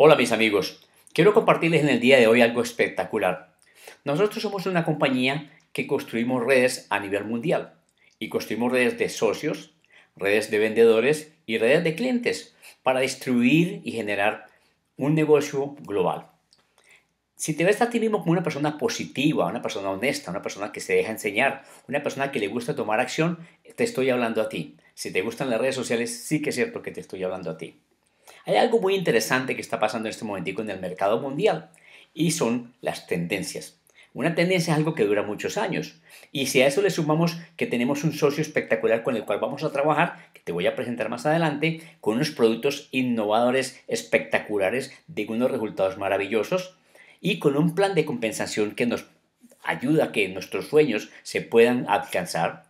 Hola mis amigos, quiero compartirles en el día de hoy algo espectacular. Nosotros somos una compañía que construimos redes a nivel mundial y construimos redes de socios, redes de vendedores y redes de clientes para distribuir y generar un negocio global. Si te ves a ti mismo como una persona positiva, una persona honesta, una persona que se deja enseñar, una persona que le gusta tomar acción, te estoy hablando a ti. Si te gustan las redes sociales, sí que es cierto que te estoy hablando a ti. Hay algo muy interesante que está pasando en este momentico en el mercado mundial y son las tendencias. Una tendencia es algo que dura muchos años y si a eso le sumamos que tenemos un socio espectacular con el cual vamos a trabajar, que te voy a presentar más adelante, con unos productos innovadores espectaculares de unos resultados maravillosos y con un plan de compensación que nos ayuda a que nuestros sueños se puedan alcanzar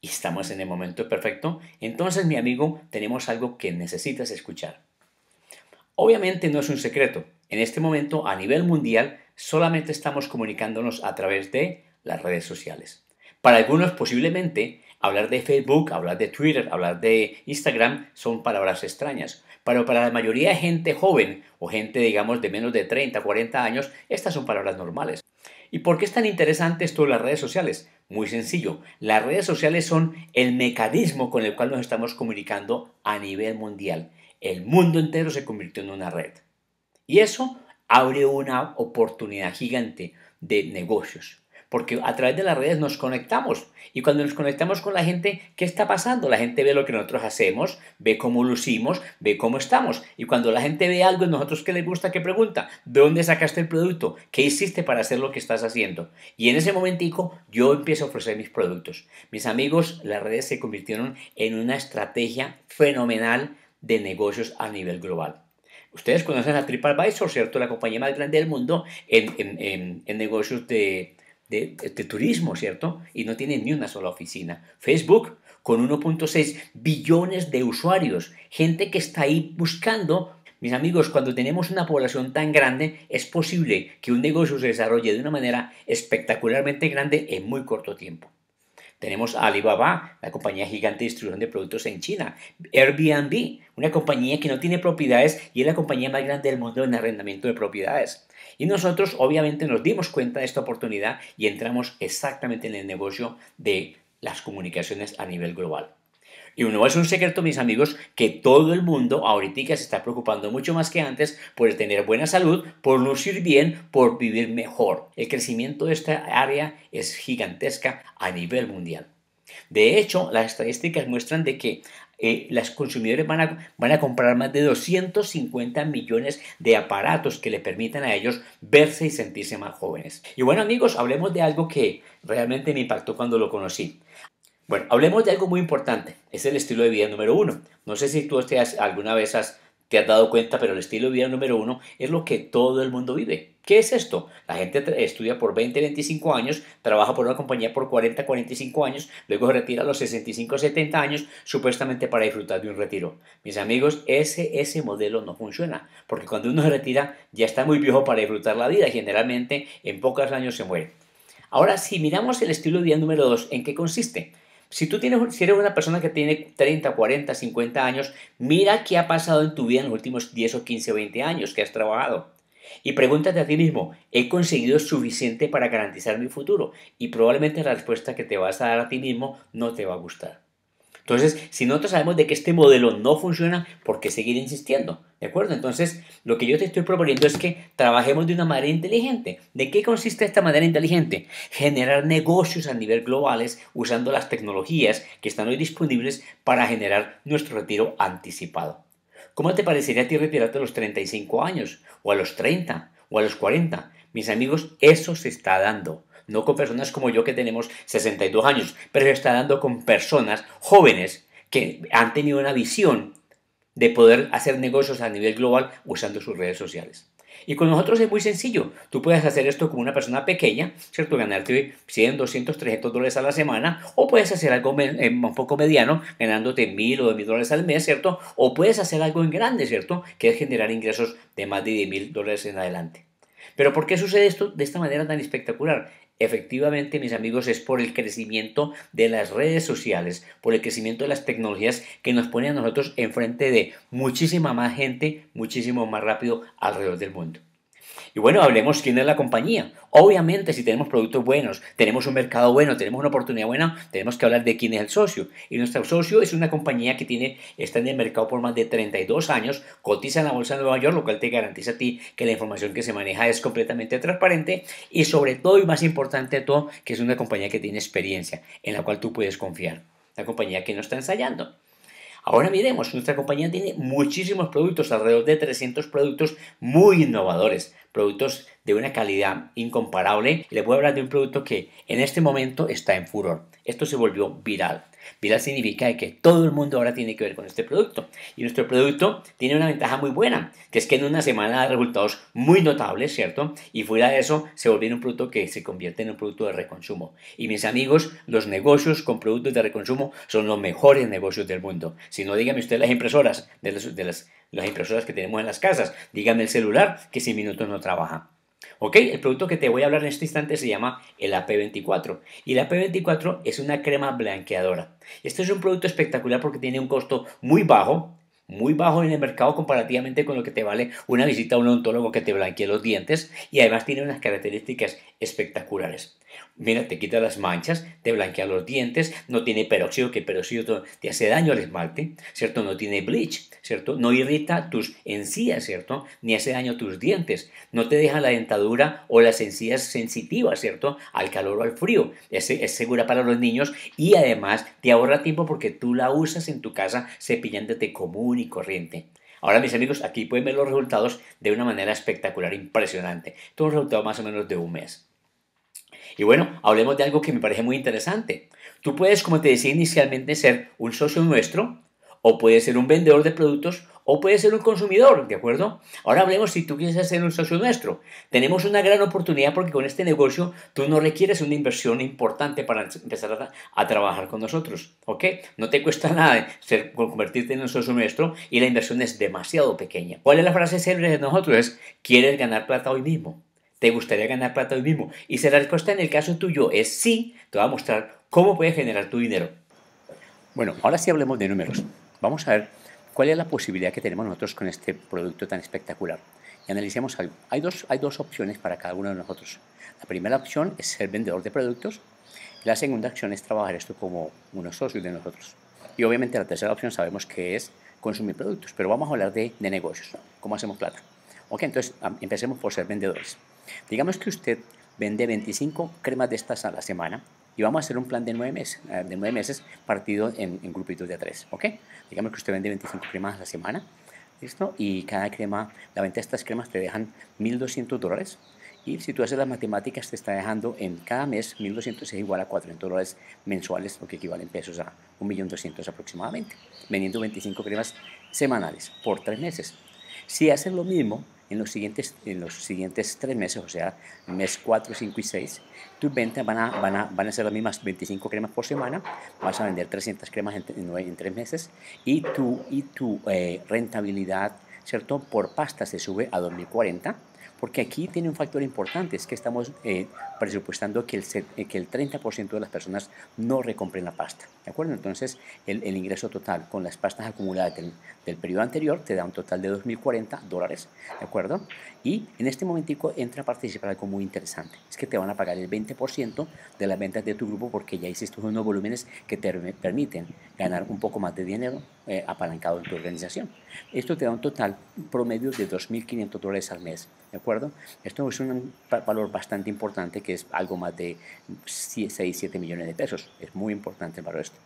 y estamos en el momento perfecto, entonces mi amigo tenemos algo que necesitas escuchar. Obviamente no es un secreto. En este momento, a nivel mundial, solamente estamos comunicándonos a través de las redes sociales. Para algunos, posiblemente, hablar de Facebook, hablar de Twitter, hablar de Instagram son palabras extrañas. Pero para la mayoría de gente joven o gente, digamos, de menos de 30, 40 años, estas son palabras normales. ¿Y por qué es tan interesante esto de las redes sociales? Muy sencillo, las redes sociales son el mecanismo con el cual nos estamos comunicando a nivel mundial. El mundo entero se convirtió en una red. Y eso abre una oportunidad gigante de negocios, porque a través de las redes nos conectamos. Y cuando nos conectamos con la gente, ¿qué está pasando? La gente ve lo que nosotros hacemos, ve cómo lucimos, ve cómo estamos. Y cuando la gente ve algo en nosotros que le gusta, que pregunta? ¿De dónde sacaste el producto? ¿Qué hiciste para hacer lo que estás haciendo? Y en ese momentico yo empiezo a ofrecer mis productos. Mis amigos, las redes se convirtieron en una estrategia fenomenal de negocios a nivel global. Ustedes conocen a TripAdvisor, ¿cierto? La compañía más grande del mundo en, negocios de, de, turismo, ¿cierto? Y no tiene ni una sola oficina. Facebook, con 1.6 billones de usuarios, gente que está ahí buscando. Mis amigos, cuando tenemos una población tan grande, es posible que un negocio se desarrolle de una manera espectacularmente grande en muy corto tiempo. Tenemos Alibaba, la compañía gigante de distribución de productos en China. Airbnb, una compañía que no tiene propiedades y es la compañía más grande del mundo en arrendamiento de propiedades. Y nosotros obviamente nos dimos cuenta de esta oportunidad y entramos exactamente en el negocio de las comunicaciones a nivel global. Y no es un secreto, mis amigos, que todo el mundo ahorita se está preocupando mucho más que antes por tener buena salud, por lucir bien, por vivir mejor. El crecimiento de esta área es gigantesca a nivel mundial. De hecho, las estadísticas muestran de que eh, los consumidores van a, van a comprar más de 250 millones de aparatos que le permitan a ellos verse y sentirse más jóvenes. Y bueno amigos, hablemos de algo que realmente me impactó cuando lo conocí. Bueno, hablemos de algo muy importante. Es el estilo de vida número uno. No sé si tú alguna vez te has dado cuenta, pero el estilo de vida número uno es lo que todo el mundo vive. ¿Qué es esto? La gente estudia por 20, 25 años, trabaja por una compañía por 40, 45 años, luego retira a los 65, 70 años, supuestamente para disfrutar de un retiro. Mis amigos, ese, ese modelo no funciona, porque cuando uno se retira ya está muy viejo para disfrutar la vida, generalmente en pocos años se muere. Ahora, si miramos el estilo de vida número dos, ¿en qué consiste? Si tú tienes, si eres una persona que tiene 30, 40, 50 años, mira qué ha pasado en tu vida en los últimos 10 o 15 o 20 años que has trabajado. Y pregúntate a ti mismo, ¿he conseguido suficiente para garantizar mi futuro? Y probablemente la respuesta que te vas a dar a ti mismo no te va a gustar. Entonces, si nosotros sabemos de que este modelo no funciona, ¿por qué seguir insistiendo? ¿De acuerdo? Entonces, lo que yo te estoy proponiendo es que trabajemos de una manera inteligente. ¿De qué consiste esta manera inteligente? Generar negocios a nivel globales usando las tecnologías que están hoy disponibles para generar nuestro retiro anticipado. ¿Cómo te parecería a ti retirarte a los 35 años? ¿O a los 30? ¿O a los 40? Mis amigos, eso se está dando no con personas como yo que tenemos 62 años, pero está dando con personas jóvenes que han tenido una visión de poder hacer negocios a nivel global usando sus redes sociales. Y con nosotros es muy sencillo. Tú puedes hacer esto como una persona pequeña, ¿cierto? Ganarte 100, 200, 300 dólares a la semana. O puedes hacer algo eh, un poco mediano, ganándote 1000 o 2000 dólares al mes, ¿cierto? O puedes hacer algo en grande, ¿cierto? Que es generar ingresos de más de 10 dólares en adelante. Pero ¿por qué sucede esto de esta manera tan espectacular? Efectivamente, mis amigos, es por el crecimiento de las redes sociales, por el crecimiento de las tecnologías que nos ponen a nosotros enfrente de muchísima más gente, muchísimo más rápido alrededor del mundo. Y bueno, hablemos quién es la compañía. Obviamente, si tenemos productos buenos, tenemos un mercado bueno, tenemos una oportunidad buena, tenemos que hablar de quién es el socio. Y nuestro socio es una compañía que tiene, está en el mercado por más de 32 años, cotiza en la Bolsa de Nueva York, lo cual te garantiza a ti que la información que se maneja es completamente transparente y sobre todo y más importante de todo, que es una compañía que tiene experiencia, en la cual tú puedes confiar. La compañía que no está ensayando. Ahora miremos, nuestra compañía tiene muchísimos productos, alrededor de 300 productos muy innovadores, productos de una calidad incomparable. le voy a hablar de un producto que en este momento está en furor. Esto se volvió viral. Viral significa que todo el mundo ahora tiene que ver con este producto. Y nuestro producto tiene una ventaja muy buena, que es que en una semana da resultados muy notables, ¿cierto? Y fuera de eso, se vuelve un producto que se convierte en un producto de reconsumo. Y mis amigos, los negocios con productos de reconsumo son los mejores negocios del mundo. Si no, dígame usted las impresoras, de, las, las impresoras que tenemos en las casas, dígame el celular que sin minutos no trabaja. El producto que te voy a hablar en este instante se llama el AP24. Y el AP24 es una crema blanqueadora. Este es un producto espectacular porque tiene un costo muy bajo, muy bajo en el mercado comparativamente con lo que te vale una visita a un odontólogo que te blanquee los dientes y además tiene unas características espectaculares. Mira, te quita las manchas, te blanquea los dientes, no tiene peróxido, que peróxido te hace daño al esmalte, ¿cierto? No tiene bleach, ¿cierto? No irrita tus encías, ¿cierto? Ni hace daño a tus dientes, no te deja la dentadura o las encías sensitivas, ¿cierto? Al calor o al frío. Es, segura para los niños y además te ahorra tiempo porque tú la usas en tu casa cepillándote común y corriente. Ahora, mis amigos, aquí pueden ver los resultados de una manera espectacular, impresionante. un resultado más o menos de un mes. Y bueno, hablemos de algo que me parece muy interesante. Tú puedes, como te decía inicialmente, ser un socio nuestro, o puedes ser un vendedor de productos, o puedes ser un consumidor, ¿de acuerdo? Ahora hablemos si tú quieres ser un socio nuestro. Tenemos una gran oportunidad porque con este negocio tú no requieres una inversión importante para empezar a, trabajar con nosotros, ¿ok? No te cuesta nada ser, convertirte en un socio nuestro y la inversión es demasiado pequeña. ¿Cuál es la frase célebre de nosotros? Es, ¿quieres ganar plata hoy mismo? ¿Te gustaría ganar plata hoy mismo? Y si la respuesta en el caso tuyo es sí, te voy a mostrar cómo puedes generar tu dinero. Bueno, ahora sí hablemos de números. Vamos a ver cuál es la posibilidad que tenemos nosotros con este producto tan espectacular. Y analicemos algo. Hay dos, hay dos opciones para cada uno de nosotros. La primera opción es ser vendedor de productos. la segunda opción es trabajar esto como unos socios de nosotros. Y obviamente la tercera opción sabemos que es consumir productos. Pero vamos a hablar de, de negocios. ¿Cómo hacemos plata? Ok, entonces empecemos por ser vendedores. Digamos que usted vende 25 cremas de estas a la semana y vamos a hacer un plan de nueve meses, eh, de nueve meses partido en, grupitos de tres ¿ok? Digamos que usted vende 25 cremas a la semana, ¿listo? Y cada crema, la venta de estas cremas te dejan 1.200 dólares. Y si tú haces las matemáticas, te está dejando en cada mes 1.200 es igual a 400 dólares mensuales, lo que equivale en pesos a 1.200.000 aproximadamente, vendiendo 25 cremas semanales por tres meses. Si haces lo mismo, en los siguientes, en los siguientes tres meses, o sea, mes 4, 5 y 6, tus ventas van a, van a, van a ser las mismas 25 cremas por semana, vas a vender 300 cremas en, en, tres meses y tu, y tu eh, rentabilidad, ¿cierto? Por pasta se sube a 2040, porque aquí tiene un factor importante, es que estamos eh, presupuestando que el, eh, que el 30% de las personas no recompren la pasta. ¿De acuerdo? Entonces, el, el ingreso total con las pastas acumuladas del, del, periodo anterior te da un total de 2.040 dólares. ¿De acuerdo? Y en este momentico entra a participar algo muy interesante. Es que te van a pagar el 20% de las ventas de tu grupo porque ya hiciste unos volúmenes que te permiten ganar un poco más de dinero eh, apalancado en tu organización. Esto te da un total promedio de 2.500 dólares al mes. ¿De acuerdo? Esto es un valor bastante importante que es algo más de 6, 7 millones de pesos. Es muy importante para esto.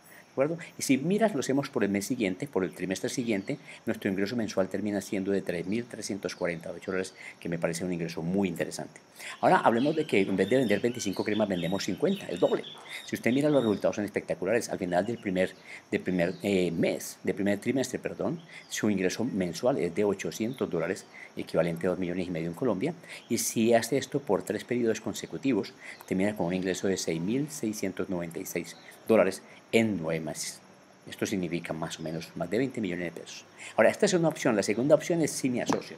Y si miras, lo hacemos por el mes siguiente, por el trimestre siguiente, nuestro ingreso mensual termina siendo de 3.348 dólares, que me parece un ingreso muy interesante. Ahora hablemos de que en vez de vender 25 cremas, vendemos 50, el doble. Si usted mira los resultados son espectaculares, al final del primer, eh, mes, del primer trimestre, perdón, su ingreso mensual es de 800 dólares, equivalente a 2 millones y medio en Colombia, y si hace esto por tres periodos consecutivos, termina con un ingreso de 6.696 dólares en nueve Esto significa más o menos más de 20 millones de pesos. Ahora, esta es una opción. La segunda opción es si me asocio.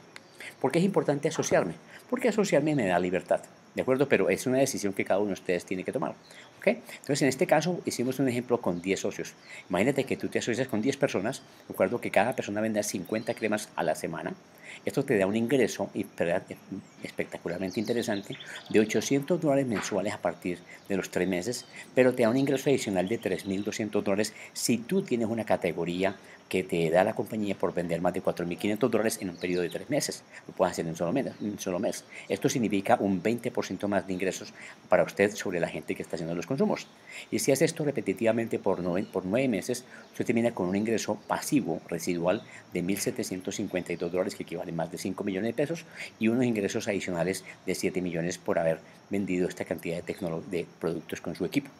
¿Por qué es importante asociarme? Porque asociarme me da libertad, ¿de acuerdo? Pero es una decisión que cada uno de ustedes tiene que tomar, ¿ok? Entonces, en este caso, hicimos un ejemplo con 10 socios. Imagínate que tú te asocias con 10 personas, ¿de acuerdo? Que cada persona venda 50 cremas a la semana, esto te da un ingreso espectacularmente interesante de 800 dólares mensuales a partir de los tres meses, pero te da un ingreso adicional de 3.200 dólares si tú tienes una categoría que te da la compañía por vender más de 4.500 dólares en un periodo de tres meses. Lo puedes hacer en un solo mes. En solo mes. Esto significa un 20% más de ingresos para usted sobre la gente que está haciendo los consumos. Y si hace esto repetitivamente por nueve, por nueve meses, usted termina con un ingreso pasivo residual de 1.752 dólares que equivale vale más de 5 millones de pesos y unos ingresos adicionales de 7 millones por haber vendido esta cantidad de, de productos con su equipo.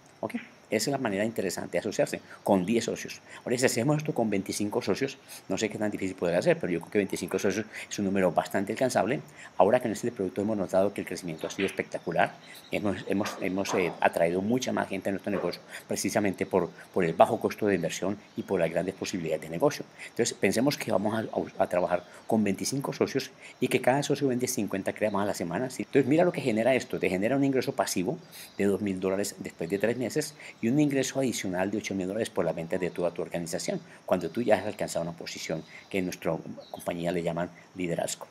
Esa es la manera interesante de asociarse con 10 socios. Ahora, si hacemos esto con 25 socios, no sé qué tan difícil poder hacer, pero yo creo que 25 socios es un número bastante alcanzable. Ahora que en este producto hemos notado que el crecimiento ha sido espectacular, hemos, hemos, eh, atraído mucha más gente a nuestro negocio precisamente por, por el bajo costo de inversión y por las grandes posibilidades de negocio. Entonces, pensemos que vamos a, a, trabajar con 25 socios y que cada socio vende 50 más a la semana. ¿sí? Entonces, mira lo que genera esto. Te genera un ingreso pasivo de 2.000 mil dólares después de tres meses y un ingreso adicional de 8 mil dólares por la venta de toda tu organización, cuando tú ya has alcanzado una posición que en nuestra compañía le llaman liderazgo.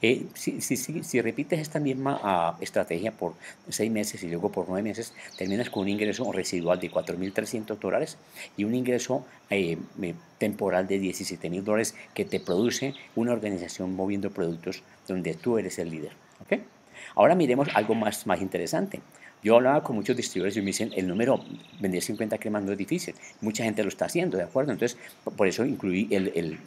Eh, si, si, si, repites esta misma ah, estrategia por seis meses y luego por nueve meses, terminas con un ingreso residual de 4.300 dólares y un ingreso eh, eh, temporal de 17.000 dólares que te produce una organización moviendo productos donde tú eres el líder. ¿okay? Ahora miremos algo más, más interesante. Yo hablaba con muchos distribuidores y me dicen, el número, vender 50 cremas no es difícil, mucha gente lo está haciendo, ¿de acuerdo? Entonces, por eso incluí el,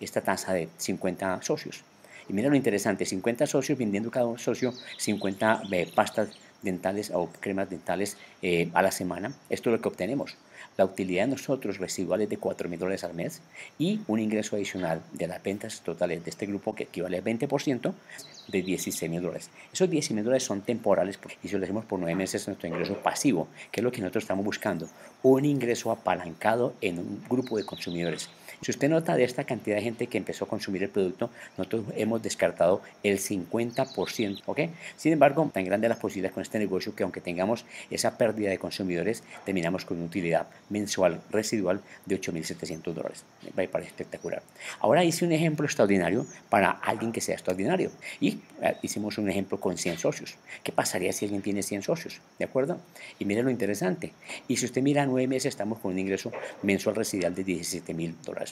esta tasa de 50 socios. Y mira lo interesante, 50 socios vendiendo cada socio 50 eh, pastas dentales o cremas dentales eh, a la semana. Esto es lo que obtenemos. La utilidad de nosotros residual es de 4 mil dólares al mes y un ingreso adicional de las ventas totales de este grupo que equivale al 20% de 16 mil dólares. Esos 16 mil dólares son temporales y si lo hacemos por 9 meses es nuestro ingreso pasivo, que es lo que nosotros estamos buscando, un ingreso apalancado en un grupo de consumidores. Si usted nota de esta cantidad de gente que empezó a consumir el producto, nosotros hemos descartado el 50%, Sin embargo, tan grandes las posibilidades con este negocio que aunque tengamos esa pérdida de consumidores, terminamos con una utilidad mensual residual de 8.700 dólares. Me parece espectacular. Ahora hice un ejemplo extraordinario para alguien que sea extraordinario y eh, hicimos un ejemplo con 100 socios. ¿Qué pasaría si alguien tiene 100 socios? ¿De acuerdo? Y mire lo interesante. Y si usted mira nueve meses, estamos con un ingreso mensual residual de 17.000 dólares.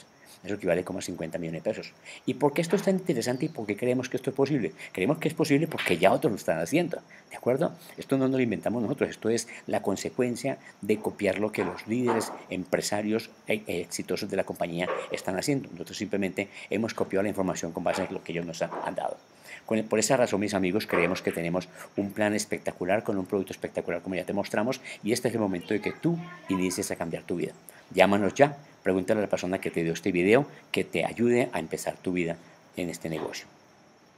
Eso equivale como a 50 millones de pesos. ¿Y por qué esto es tan interesante y por qué creemos que esto es posible? Creemos que es posible porque ya otros lo están haciendo. ¿De acuerdo? Esto no lo inventamos nosotros. Esto es la consecuencia de copiar lo que los líderes empresarios e, e exitosos de la compañía están haciendo. Nosotros simplemente hemos copiado la información con base en lo que ellos nos han dado. Por esa razón, mis amigos, creemos que tenemos un plan espectacular con un producto espectacular como ya te mostramos y este es el momento de que tú inicies a cambiar tu vida. Llámanos ya pregúntale a la persona que te dio este video que te ayude a empezar tu vida en este negocio.